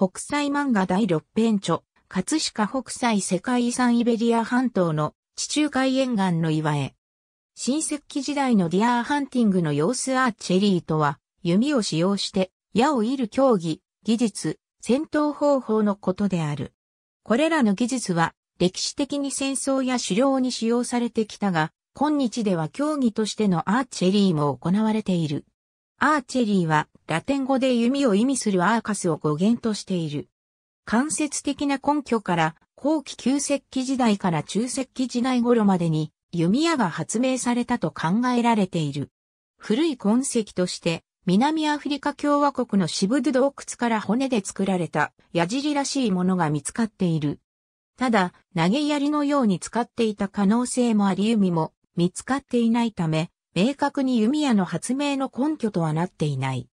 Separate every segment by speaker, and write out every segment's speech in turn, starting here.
Speaker 1: 北斎漫画第六編著、葛飾北斎世界遺産イベリア半島の地中海沿岸の岩へ。新石器時代のディアーハンティングの様子アーチェリーとは、弓を使用して、矢を射る競技、技術、戦闘方法のことである。これらの技術は、歴史的に戦争や狩猟に使用されてきたが、今日では競技としてのアーチェリーも行われている。アーチェリーはラテン語で弓を意味するアーカスを語源としている。間接的な根拠から後期旧石器時代から中石器時代頃までに弓矢が発明されたと考えられている。古い痕跡として南アフリカ共和国のシブド洞窟から骨で作られた矢尻らしいものが見つかっている。ただ、投げ槍のように使っていた可能性もあり弓も見つかっていないため、明確に弓矢の発明の根拠とはなっていない。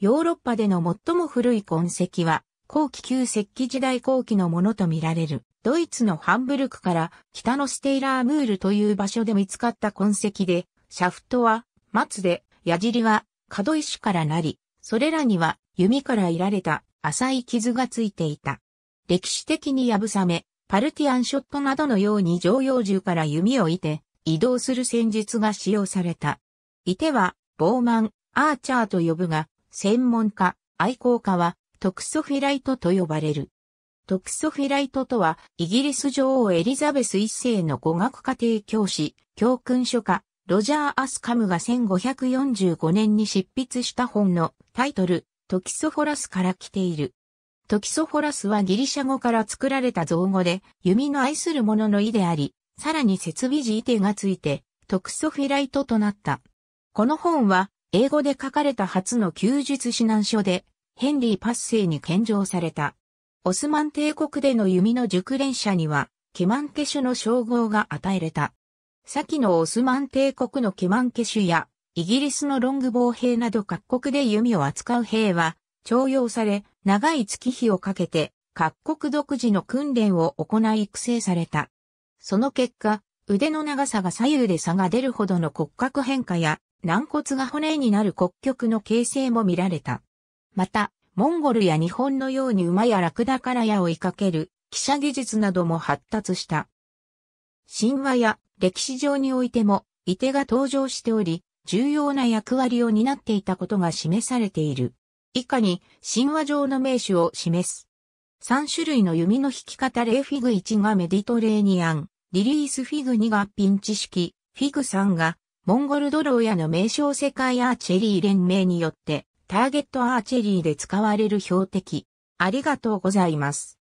Speaker 1: ヨーロッパでの最も古い痕跡は、後期旧石器時代後期のものとみられる、ドイツのハンブルクから北のステイラームールという場所で見つかった痕跡で、シャフトは松で、矢尻は角石からなり、それらには弓からいられた浅い傷がついていた。歴史的にやぶさめ、パルティアンショットなどのように常用銃から弓を射て、移動する戦術が使用された。いては、ボーマン、アーチャーと呼ぶが、専門家、愛好家は、トクソフィライトと呼ばれる。トクソフィライトとは、イギリス女王エリザベス一世の語学家庭教師、教訓書家、ロジャー・アスカムが1545年に執筆した本のタイトル、トキソフォラスから来ている。トキソフォラスはギリシャ語から作られた造語で、弓の愛する者の意であり、さらに設備時移定がついて、特ソフィライトとなった。この本は、英語で書かれた初の休日指南書で、ヘンリー・パッセイに献上された。オスマン帝国での弓の熟練者には、ケマンケシュの称号が与えられた。先のオスマン帝国のケマンケシュや、イギリスのロング防兵など各国で弓を扱う兵は、徴用され、長い月日をかけて、各国独自の訓練を行い育成された。その結果、腕の長さが左右で差が出るほどの骨格変化や、軟骨が骨になる骨棘の形成も見られた。また、モンゴルや日本のように馬やラクダから矢を追いかける、記者技術なども発達した。神話や歴史上においても、伊手が登場しており、重要な役割を担っていたことが示されている。以下に神話上の名手を示す。3種類の弓の引き方例フィグ1がメディトレーニアン、リリースフィグ2がピンチ式、フィグ3がモンゴルドローヤの名称世界アーチェリー連盟によってターゲットアーチェリーで使われる標的。ありがとうございます。